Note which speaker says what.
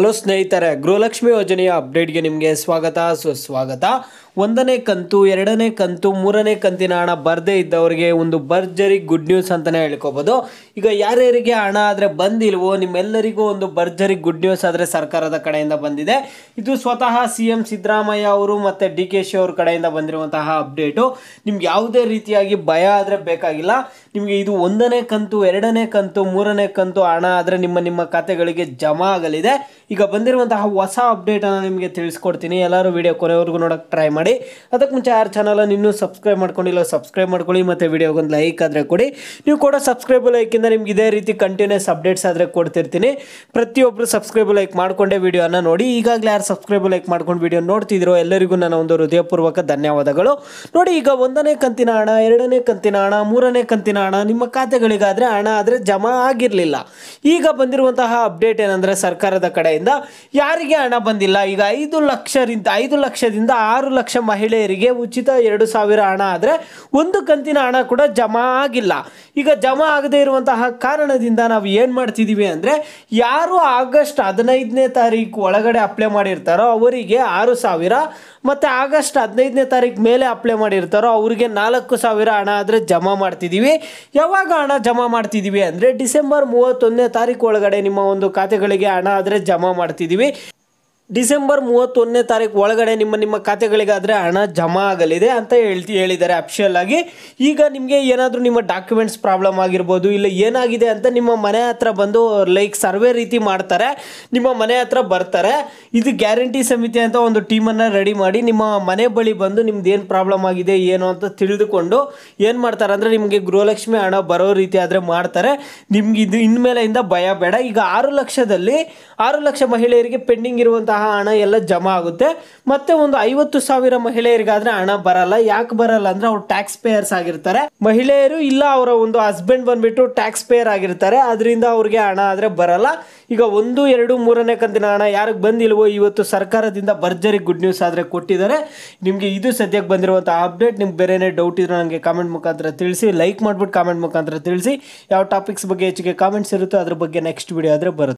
Speaker 1: hello ಸ್ನೇಹಿತರೆ ಗೃಹಲಕ್ಷ್ಮಿ ಯೋಜನೆಯ ಅಪ್ಡೇಟ್ಗೆ ನಿಮಗೆ ಸ್ವಾಗತ ಸುಸ್ವಾಗತ ಒಂದನೇ ಕಂತು ಎರಡನೇ ಕಂತು ಮೂರನೇ ಕಂತಿನ ಹಣ ಬರದೇ ಇದ್ದವರಿಗೆ ಒಂದು ಭರ್ಜರಿ ಗುಡ್ ನ್ಯೂಸ್ ಅಂತಲೇ ಹೇಳ್ಕೊಬೋದು ಈಗ ಯಾರ್ಯಾರಿಗೆ ಹಣ ಆದರೆ ಬಂದಿಲ್ವೋ ನಿಮ್ಮೆಲ್ಲರಿಗೂ ಒಂದು ಭರ್ಜರಿ ಗುಡ್ ನ್ಯೂಸ್ ಆದರೆ ಸರ್ಕಾರದ ಕಡೆಯಿಂದ ಬಂದಿದೆ ಇದು ಸ್ವತಃ ಸಿ ಎಂ ಸಿದ್ದರಾಮಯ್ಯ ಅವರು ಮತ್ತು ಡಿ ಕೆ ಶಿ ಅವ್ರ ಕಡೆಯಿಂದ ಬಂದಿರುವಂತಹ ಅಪ್ಡೇಟು ನಿಮ್ಗೆ ಯಾವುದೇ ರೀತಿಯಾಗಿ ಭಯ ಆದರೆ ಬೇಕಾಗಿಲ್ಲ ನಿಮಗೆ ಇದು ಒಂದನೇ ಕಂತು ಎರಡನೇ ಕಂತು ಮೂರನೇ ಕಂತು ಹಣ ಆದರೆ ನಿಮ್ಮ ನಿಮ್ಮ ಖಾತೆಗಳಿಗೆ ಜಮಾ ಆಗಲಿದೆ ಈಗ ಬಂದಿರುವಂತಹ ಹೊಸ ಅಪ್ಡೇಟನ್ನು ನಿಮಗೆ ತಿಳಿಸ್ಕೊಡ್ತೀನಿ ಎಲ್ಲರೂ ವಿಡಿಯೋ ಕೊನೆವರೆಗೂ ನೋಡೋಕ್ಕೆ ಟ್ರೈ ಮಾಡಿ ಮಾಡಿ ಅದಕ್ಕೆ ಮುಂಚೆ ಯಾರು ಚಾನಲನ್ನು ಇನ್ನೂ ಸಬ್ಸ್ಕ್ರೈಬ್ ಮಾಡ್ಕೊಂಡಿಲ್ಲ ಸಬ್ಸ್ಕ್ರೈಬ್ ಮಾಡ್ಕೊಳ್ಳಿ ಮತ್ತು ವಿಡಿಯೋಗೊಂದು ಲೈಕ್ ಆದರೆ ಕೊಡಿ ನೀವು ಕೂಡ ಸಬ್ಸ್ಕ್ರೈಬ್ ಲೈಕಿಂದ ನಿಮ್ಗೆ ಇದೇ ರೀತಿ ಕಂಟಿನ್ಯೂಸ್ ಅಪ್ಡೇಟ್ಸ್ ಆದರೆ ಕೊಡ್ತಿರ್ತೀನಿ ಪ್ರತಿಯೊಬ್ಬರು ಸಬ್ಸ್ಕ್ರೈಬ್ ಲೈಕ್ ಮಾಡಿಕೊಂಡೇ ವಿಡಿಯೋನ ನೋಡಿ ಈಗಾಗಲೇ ಯಾರು ಸಬ್ಸ್ಕ್ರೈಬ್ ಲೈಕ್ ಮಾಡ್ಕೊಂಡು ವಿಡಿಯೋ ನೋಡ್ತಿದ್ರೋ ಎಲ್ಲರಿಗೂ ನನ್ನ ಒಂದು ಹೃದಯಪೂರ್ವಕ ಧನ್ಯವಾದಗಳು ನೋಡಿ ಈಗ ಒಂದನೇ ಕಂತಿನ ಹಣ ಎರಡನೇ ಕಂತಿನ ಹಣ ಮೂರನೇ ಕಂತಿನ ಹಣ ನಿಮ್ಮ ಖಾತೆಗಳಿಗಾದರೆ ಹಣ ಆದರೆ ಜಮಾ ಆಗಿರಲಿಲ್ಲ ಈಗ ಬಂದಿರುವಂತಹ ಅಪ್ಡೇಟ್ ಏನಂದರೆ ಸರ್ಕಾರದ ಕಡೆಯಿಂದ ಯಾರಿಗೆ ಹಣ ಬಂದಿಲ್ಲ ಈಗ ಐದು ಲಕ್ಷದಿಂದ ಐದು ಲಕ್ಷದಿಂದ ಆರು ಲಕ್ಷ ಲಕ್ಷ ಮಹಿಳೆಯರಿಗೆ ಉಚಿತ ಎರಡು ಸಾವಿರ ಹಣ ಆದರೆ ಒಂದು ಕಂತಿನ ಹಣ ಕೂಡ ಜಮಾ ಆಗಿಲ್ಲ ಈಗ ಜಮಾ ಆಗದೇ ಇರುವಂತಹ ಕಾರಣದಿಂದ ನಾವು ಏನು ಮಾಡ್ತಿದ್ದೀವಿ ಅಂದರೆ ಯಾರು ಆಗಸ್ಟ್ ಹದಿನೈದನೇ ತಾರೀಕು ಒಳಗಡೆ ಅಪ್ಲೈ ಮಾಡಿರ್ತಾರೋ ಅವರಿಗೆ ಆರು ಸಾವಿರ ಮತ್ತು ಆಗಸ್ಟ್ ಹದಿನೈದನೇ ತಾರೀಕು ಮೇಲೆ ಅಪ್ಲೈ ಮಾಡಿರ್ತಾರೋ ಅವರಿಗೆ ನಾಲ್ಕು ಸಾವಿರ ಹಣ ಆದರೆ ಜಮಾ ಮಾಡ್ತಿದ್ದೀವಿ ಯಾವಾಗ ಹಣ ಜಮಾ ಮಾಡ್ತಿದ್ದೀವಿ ಅಂದರೆ ಡಿಸೆಂಬರ್ ಮೂವತ್ತೊಂದನೇ ತಾರೀಕು ಒಳಗಡೆ ನಿಮ್ಮ ಒಂದು ಖಾತೆಗಳಿಗೆ ಹಣ ಆದರೆ ಜಮಾ ಮಾಡ್ತಿದ್ದೀವಿ ಡಿಸೆಂಬರ್ ಮೂವತ್ತೊಂದನೇ ತಾರೀಕು ಒಳಗಡೆ ನಿಮ್ಮ ನಿಮ್ಮ ಖಾತೆಗಳಿಗಾದರೆ ಹಣ ಜಮಾ ಆಗಲಿದೆ ಅಂತ ಹೇಳ್ತಿ ಹೇಳಿದ್ದಾರೆ ಅಫಿಷಿಯಲ್ ಆಗಿ ಈಗ ನಿಮಗೆ ಏನಾದರೂ ನಿಮ್ಮ ಡಾಕ್ಯುಮೆಂಟ್ಸ್ ಪ್ರಾಬ್ಲಮ್ ಆಗಿರ್ಬೋದು ಇಲ್ಲ ಏನಾಗಿದೆ ಅಂತ ನಿಮ್ಮ ಮನೆ ಹತ್ರ ಬಂದು ಲೈಕ್ ಸರ್ವೆ ರೀತಿ ಮಾಡ್ತಾರೆ ನಿಮ್ಮ ಮನೆ ಹತ್ರ ಬರ್ತಾರೆ ಇದು ಗ್ಯಾರಂಟಿ ಸಮಿತಿ ಅಂತ ಒಂದು ಟೀಮನ್ನು ರೆಡಿ ಮಾಡಿ ನಿಮ್ಮ ಮನೆ ಬಳಿ ಬಂದು ನಿಮ್ದು ಏನು ಪ್ರಾಬ್ಲಮ್ ಆಗಿದೆ ಏನು ಅಂತ ತಿಳಿದುಕೊಂಡು ಏನು ಮಾಡ್ತಾರೆ ಅಂದರೆ ನಿಮಗೆ ಗೃಹಲಕ್ಷ್ಮಿ ಹಣ ಬರೋ ರೀತಿ ಆದರೆ ಮಾಡ್ತಾರೆ ನಿಮ್ಗೆ ಇದು ಇನ್ಮೇಲೆಯಿಂದ ಭಯ ಬೇಡ ಈಗ ಆರು ಲಕ್ಷದಲ್ಲಿ ಆರು ಲಕ್ಷ ಮಹಿಳೆಯರಿಗೆ ಪೆಂಡಿಂಗ್ ಇರುವಂತಹ ಆ ಹಣ ಎಲ್ಲ ಜಮಾ ಆಗುತ್ತೆ ಮತ್ತೆ ಒಂದು ಐವತ್ತು ಸಾವಿರ ಮಹಿಳೆಯರಿಗಾದ್ರೆ ಹಣ ಬರಲ್ಲ ಯಾಕೆ ಬರಲ್ಲ ಅಂದ್ರೆ ಅವ್ರು ಟ್ಯಾಕ್ಸ್ ಪೇಯರ್ಸ್ ಆಗಿರ್ತಾರೆ ಮಹಿಳೆಯರು ಇಲ್ಲ ಅವರ ಒಂದು ಹಸ್ಬೆಂಡ್ ಬಂದ್ಬಿಟ್ಟು ಟ್ಯಾಕ್ಸ್ ಪೇಯರ್ ಆಗಿರ್ತಾರೆ ಅದರಿಂದ ಅವ್ರಿಗೆ ಹಣ ಆದರೆ ಬರಲ್ಲ ಈಗ ಒಂದು ಎರಡು ಮೂರನೇ ಕಂತಿನ ಹಣ ಯಾರಿಗೆ ಬಂದಿಲ್ವೋ ಇವತ್ತು ಸರ್ಕಾರದಿಂದ ಭರ್ಜರಿ ಗುಡ್ ನ್ಯೂಸ್ ಆದರೆ ಕೊಟ್ಟಿದ್ದಾರೆ ನಿಮಗೆ ಇದು ಸದ್ಯಕ್ಕೆ ಬಂದಿರುವಂಥ ಅಪ್ಡೇಟ್ ನಿಮ್ಗೆ ಬೇರೆನೇ ಡೌಟ್ ಇದ್ರೆ ನನಗೆ ಕಾಮೆಂಟ್ ಮುಖಾಂತರ ತಿಳಿಸಿ ಲೈಕ್ ಮಾಡಿಬಿಟ್ಟು ಕಾಮೆಂಟ್ ಮುಖಾಂತರ ತಿಳಿಸಿ ಯಾವ ಟಾಪಿಕ್ಸ್ ಬಗ್ಗೆ ಹೆಚ್ಚಿಗೆ ಕಾಮೆಂಟ್ಸ್ ಇರುತ್ತೋ ಅದ್ರ ಬಗ್ಗೆ ನೆಕ್ಸ್ಟ್ ವಿಡಿಯೋ ಆದರೆ ಬರುತ್ತೆ